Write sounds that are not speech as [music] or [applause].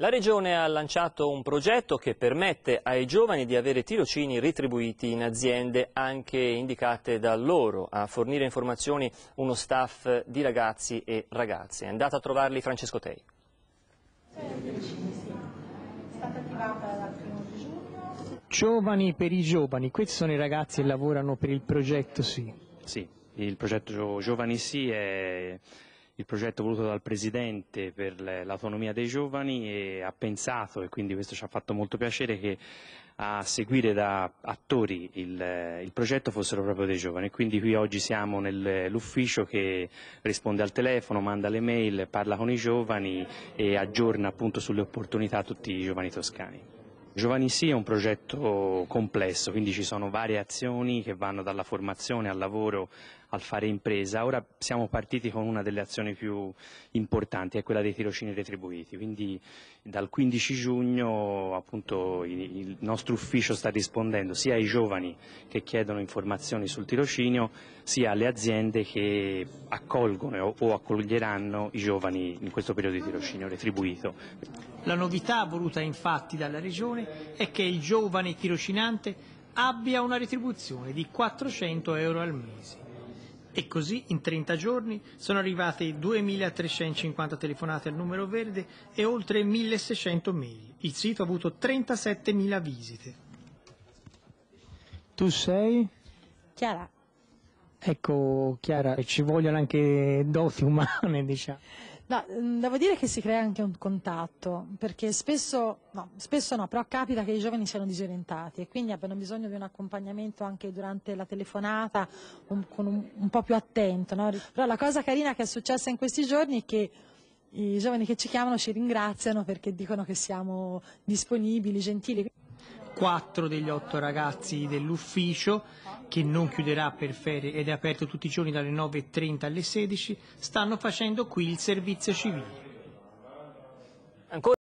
La Regione ha lanciato un progetto che permette ai giovani di avere tirocini retribuiti in aziende anche indicate da loro. A fornire informazioni uno staff di ragazzi e ragazze. È andato a trovarli Francesco Tei. Giovani per i giovani, questi sono i ragazzi che lavorano per il progetto Sì. Sì, il progetto Giovani Sì è il progetto voluto dal Presidente per l'autonomia dei giovani e ha pensato, e quindi questo ci ha fatto molto piacere, che a seguire da attori il, il progetto fossero proprio dei giovani. Quindi qui oggi siamo nell'ufficio che risponde al telefono, manda le mail, parla con i giovani e aggiorna appunto sulle opportunità a tutti i giovani toscani. Giovani Sì è un progetto complesso, quindi ci sono varie azioni che vanno dalla formazione al lavoro al fare impresa. Ora siamo partiti con una delle azioni più importanti, è quella dei tirocini retribuiti. Quindi dal 15 giugno appunto, il nostro ufficio sta rispondendo sia ai giovani che chiedono informazioni sul tirocinio, sia alle aziende che accolgono o accoglieranno i giovani in questo periodo di tirocinio retribuito. La novità voluta infatti dalla Regione Commissione è che il giovane tirocinante abbia una retribuzione di 400 euro al mese. E così in 30 giorni sono arrivate 2.350 telefonate al numero verde e oltre 1.600 mail. Il sito ha avuto 37.000 visite. Tu sei? Chiara. Ecco Chiara, ci vogliono anche doti umane, [laughs] diciamo. No, mm, devo dire che si crea anche un contatto, perché spesso no, spesso no, però capita che i giovani siano disorientati e quindi abbiano bisogno di un accompagnamento anche durante la telefonata un, un, un po' più attento. No? Però la cosa carina che è successa in questi giorni è che i giovani che ci chiamano ci ringraziano perché dicono che siamo disponibili, gentili quattro degli otto ragazzi dell'ufficio che non chiuderà per ferie ed è aperto tutti i giorni dalle 9.30 alle 16, stanno facendo qui il servizio civile.